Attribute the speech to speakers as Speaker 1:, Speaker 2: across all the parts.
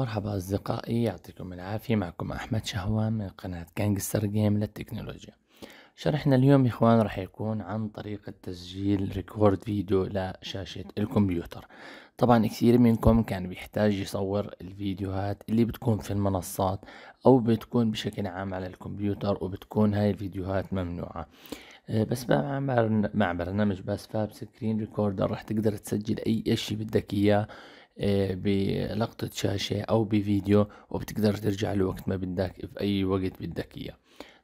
Speaker 1: مرحبا أصدقائي يعطيكم العافية معكم أحمد شهوان من قناة جانجستر جيم للتكنولوجيا شرحنا اليوم يا إخوان راح يكون عن طريقة تسجيل ريكورد فيديو لشاشة الكمبيوتر طبعا كثير منكم كان بيحتاج يصور الفيديوهات اللي بتكون في المنصات أو بتكون بشكل عام على الكمبيوتر وبتكون هاي الفيديوهات ممنوعة آه، بس مع برنامج بس فاب سكرين ريكوردر راح تقدر تسجل اي إشي بدك اياه آه، بلقطة شاشة أو بفيديو وبتقدر ترجع له وقت ما بدك في أي وقت بدك إياه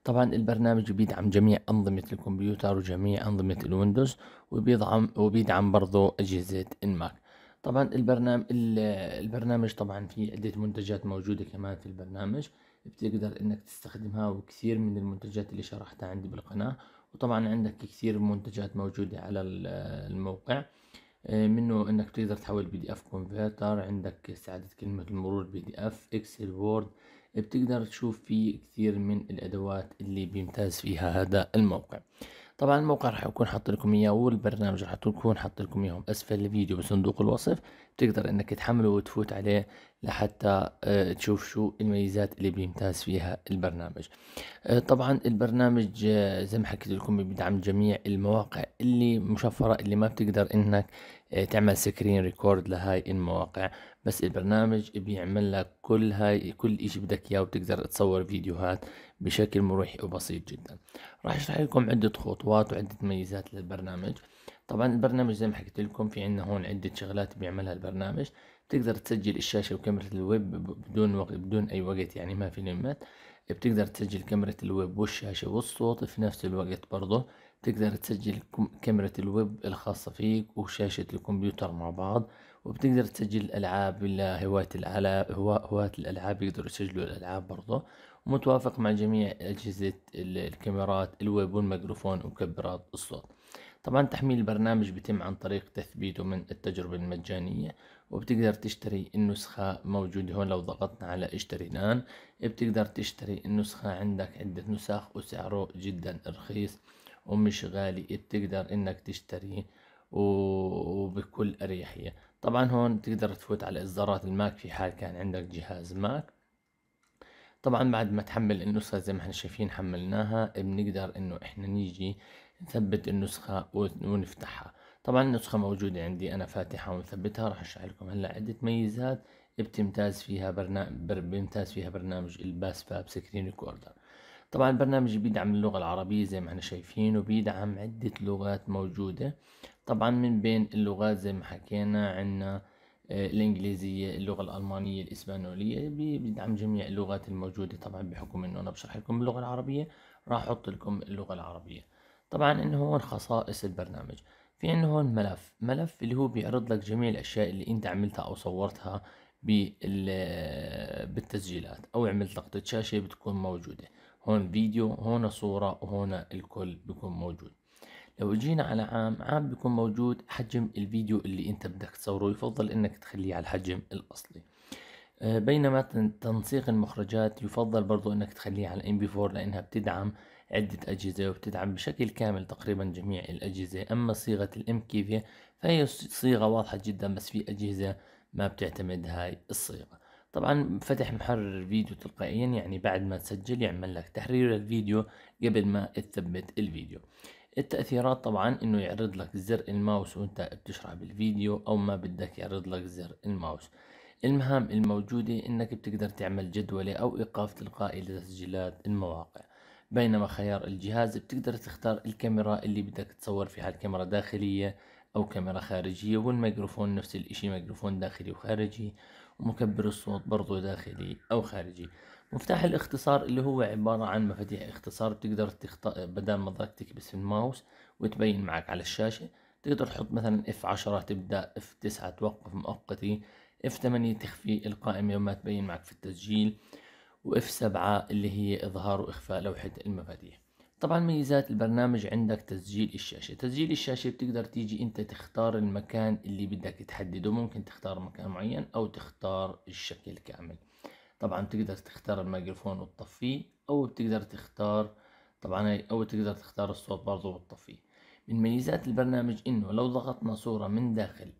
Speaker 1: طبعا البرنامج بيدعم جميع أنظمة الكمبيوتر وجميع أنظمة الويندوز وبيدعم وبيدعم برضو أجهزة الماك طبعا البرنامج البرنامج طبعا في عدة منتجات موجودة كمان في البرنامج بتقدر انك تستخدمها وكثير من المنتجات اللي شرحتها عندي بالقناة وطبعا عندك كثير منتجات موجودة على الموقع آه، منه انك تقدر تحول بي دي اف كونفرتر عندك استعادة كلمة المرور بي دي اف اكسل وورد بتقدر تشوف فيه كثير من الادوات اللي بيمتاز فيها هذا الموقع طبعا الموقع راح يكون حاط لكم اياه والبرنامج راح يكون حاط لكم اياهم اسفل الفيديو بصندوق الوصف بتقدر انك تحمله وتفوت عليه لحتى آه، تشوف شو الميزات اللي بيمتاز فيها البرنامج آه، طبعا البرنامج زي ما حكيت لكم بيدعم جميع المواقع اللي مشفرة اللي ما بتقدر انك إيه، تعمل سكرين ريكورد لهاي المواقع بس البرنامج بيعمل لك كل هاي كل اشي بدك اياه وبتقدر تصور فيديوهات بشكل مريح وبسيط جدا راح اشرح لكم عدة خطوات وعدة ميزات للبرنامج طبعا البرنامج زي ما حكيت لكم في عندنا هون عدة شغلات بيعملها البرنامج بتقدر تسجل الشاشة وكاميرا الويب بدون وقت بدون أي وقت يعني ما في ليمات بتقدر تسجل كاميرا الويب والشاشة والصوت في نفس الوقت برضه تقدر تسجل كاميرا الويب الخاصة فيك وشاشة الكمبيوتر مع بعض وبتقدر تسجل الألعاب هواة الألعاب هواة الألعاب يقدروا يسجلوا الألعاب برضه ومتوافق مع جميع أجهزة الكاميرات الويب والميكروفون ومكبرات الصوت طبعا تحميل البرنامج بيتم عن طريق تثبيته من التجربة المجانية وبتقدر تشتري النسخة موجودة هون لو ضغطنا على اشتري الآن بتقدر تشتري النسخة عندك عدة نسخ وسعره جدا رخيص ومش غالي إيه بتقدر انك تشتريه وبكل اريحية طبعا هون تقدر تفوت على اصدارات الماك في حال كان عندك جهاز ماك طبعا بعد ما تحمل النسخة زي ما احنا شايفين حملناها بنقدر انه احنا نيجي نثبت النسخة ونفتحها طبعا النسخة موجودة عندي انا فاتحة ومثبتها راح اشرح لكم هلا عدة ميزات بتمتاز فيها برنامج بيمتاز فيها برنامج الباس فاب سكرين ريكوردر طبعا البرنامج بيدعم اللغة العربية زي ما احنا شايفين وبيدعم عدة لغات موجودة طبعا من بين اللغات زي ما حكينا عنا آه، الإنجليزية اللغة الألمانية الإسبانولية بيدعم جميع اللغات الموجودة طبعا بحكم إنه أنا بشرح لكم اللغة العربية راح أحط لكم اللغة العربية طبعا إنه هون خصائص البرنامج في انه هون ملف ملف اللي هو بيعرض لك جميع الأشياء اللي أنت عملتها أو صورتها بالتسجيلات أو عملت لقطة شاشة بتكون موجودة هون فيديو هون صورة وهون الكل بيكون موجود لو جينا على عام عام بيكون موجود حجم الفيديو اللي انت بدك تصوره يفضل انك تخليه على الحجم الاصلي آه، بينما تنسيق المخرجات يفضل برضو انك تخليه على ام بي 4 لانها بتدعم عدة أجهزة وبتدعم بشكل كامل تقريبا جميع الأجهزة أما صيغة الام كيفية فهي صيغة واضحة جدا بس في أجهزة ما بتعتمد هاي الصيغة طبعا فتح محرر الفيديو تلقائيا يعني بعد ما تسجل يعمل لك تحرير الفيديو قبل ما تثبت الفيديو التأثيرات طبعا انه يعرض لك زر الماوس وانت بتشرح بالفيديو او ما بدك يعرض لك زر الماوس المهام الموجودة انك بتقدر تعمل جدولة او ايقاف تلقائي لتسجيلات المواقع بينما خيار الجهاز بتقدر تختار الكاميرا اللي بدك تصور فيها الكاميرا داخلية او كاميرا خارجية والميكروفون نفس الاشي ميكروفون داخلي وخارجي ومكبر الصوت برضو داخلي أو خارجي مفتاح الاختصار اللي هو عبارة عن مفاتيح اختصار بتقدر تخط... بدل ما ضلك تكبس في الماوس وتبين معك على الشاشة تقدر تحط مثلا F10 تبدأ F9 توقف مؤقتي F8 تخفي القائمة وما تبين معك في التسجيل وإف 7 اللي هي إظهار وإخفاء لوحة المفاتيح طبعا ميزات البرنامج عندك تسجيل الشاشة تسجيل الشاشة بتقدر تيجي انت تختار المكان اللي بدك تحدده ممكن تختار مكان معين او تختار الشكل كامل طبعا بتقدر تختار الميكروفون وتطفيه او بتقدر تختار طبعا او تقدر تختار الصوت برضو وتطفيه من ميزات البرنامج انه لو ضغطنا صورة من داخل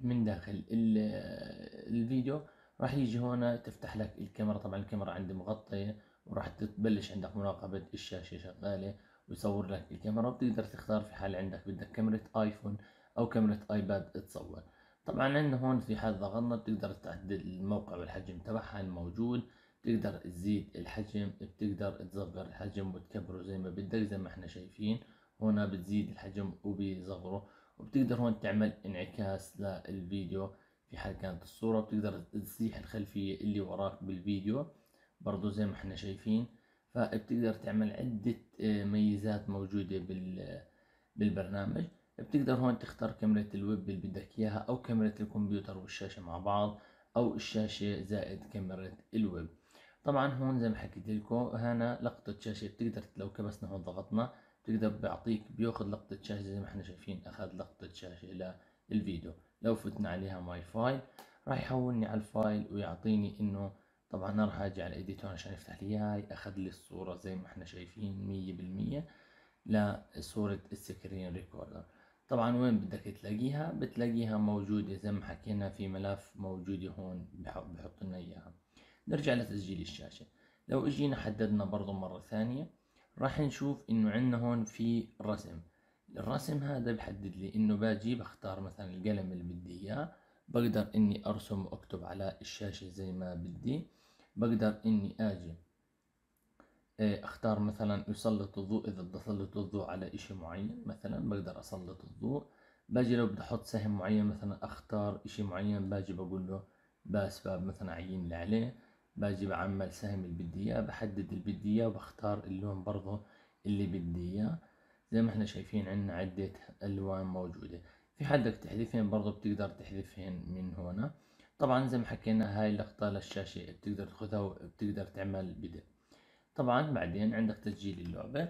Speaker 1: من داخل الفيديو راح يجي هنا تفتح لك الكاميرا طبعا الكاميرا عندي مغطية وراح تبلش عندك مراقبة الشاشة شغالة ويصور لك الكاميرا بتقدر تختار في حال عندك بدك كاميرا ايفون او كاميرا ايباد تصور طبعا عندنا هون في حال ضغطنا بتقدر تعدل الموقع والحجم تبعها الموجود بتقدر تزيد الحجم بتقدر تصغر الحجم وتكبره زي ما بدك زي ما احنا شايفين هنا بتزيد الحجم وبيصغره وبتقدر هون تعمل انعكاس للفيديو في حال كانت الصورة بتقدر تزيح الخلفية اللي وراك بالفيديو برضو زي ما احنا شايفين فبتقدر تعمل عدة آه، ميزات موجودة بالبرنامج بتقدر هون تختار كاميرا الويب اللي بدك اياها او كاميرا الكمبيوتر والشاشة مع بعض او الشاشة زائد كاميرا الويب طبعا هون زي ما حكيت لكم هنا لقطة شاشة بتقدر لو كبسنا هون ضغطنا بتقدر بيعطيك بياخذ لقطة شاشة زي ما احنا شايفين اخذ لقطة شاشة للفيديو لو فتنا عليها ماي فايل راح يحولني على الفايل ويعطيني انه طبعا انا راح على الايديتور عشان يفتح لي هاي اخذ لي الصورة زي ما احنا شايفين مية بالمية لصورة السكرين ريكوردر طبعا وين بدك تلاقيها بتلاقيها موجودة زي ما حكينا في ملف موجودة هون بحط لنا اياها نرجع لتسجيل الشاشة لو اجينا حددنا برضه مرة ثانية راح نشوف انه عندنا هون في رسم الرسم هذا بحدد لي انه باجي بختار مثلا القلم اللي بدي اياه بقدر اني ارسم واكتب على الشاشة زي ما بدي بقدر اني اجي إيه، اختار مثلا يسلط الضوء اذا بدي اسلط الضوء على اشي معين مثلا بقدر اسلط الضوء باجي لو بدي احط سهم معين مثلا اختار اشي معين باجي بقول له باسباب مثلا عين اللي عليه باجي بعمل سهم اللي بدي اياه بحدد اللي بدي اياه وبختار اللون برضه اللي بدي اياه زي ما احنا شايفين عنا عدة الوان موجودة في حدك تحذفين برضه بتقدر تحذفهن من هنا طبعا زي ما حكينا هاي اللقطة للشاشة بتقدر تاخذها وبتقدر تعمل بدأ طبعا بعدين عندك تسجيل اللعبة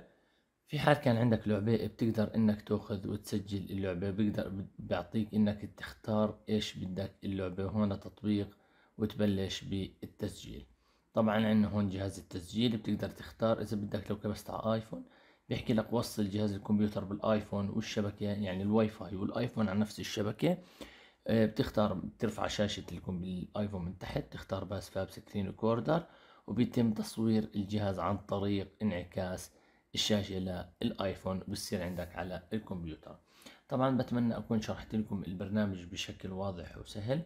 Speaker 1: في حال كان عندك لعبة بتقدر انك تاخذ وتسجل اللعبة بيقدر بيعطيك انك تختار ايش بدك اللعبة هون تطبيق وتبلش بالتسجيل طبعا عندنا هون جهاز التسجيل بتقدر تختار اذا بدك لو كبست على ايفون بيحكي لك وصل جهاز الكمبيوتر بالايفون والشبكة يعني الواي فاي والايفون على نفس الشبكة آه، بتختار بترفع شاشة لكم بالايفون من تحت تختار باس فاب سكرين ريكوردر وبيتم تصوير الجهاز عن طريق انعكاس الشاشة للايفون وبصير عندك على الكمبيوتر طبعا بتمنى اكون شرحت لكم البرنامج بشكل واضح وسهل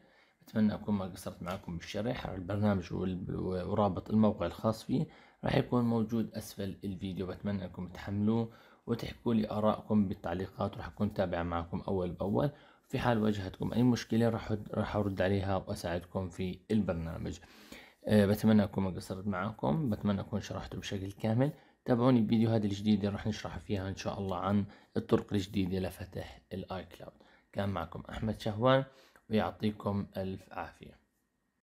Speaker 1: بتمنى اكون ما قصرت معكم بالشرح البرنامج ورابط الموقع الخاص فيه راح يكون موجود اسفل الفيديو بتمنى انكم تحملوه وتحكوا لي ارائكم بالتعليقات وراح اكون تابع معكم اول باول في حال واجهتكم أي مشكلة راح راح أرد عليها وأساعدكم في البرنامج أه بتمنى أكون قصرت معكم بتمنى أكون شرحته بشكل كامل تابعوني الفيديوهات الجديدة راح نشرح فيها إن شاء الله عن الطرق الجديدة لفتح الآي كلاود كان معكم أحمد شهوان ويعطيكم ألف عافية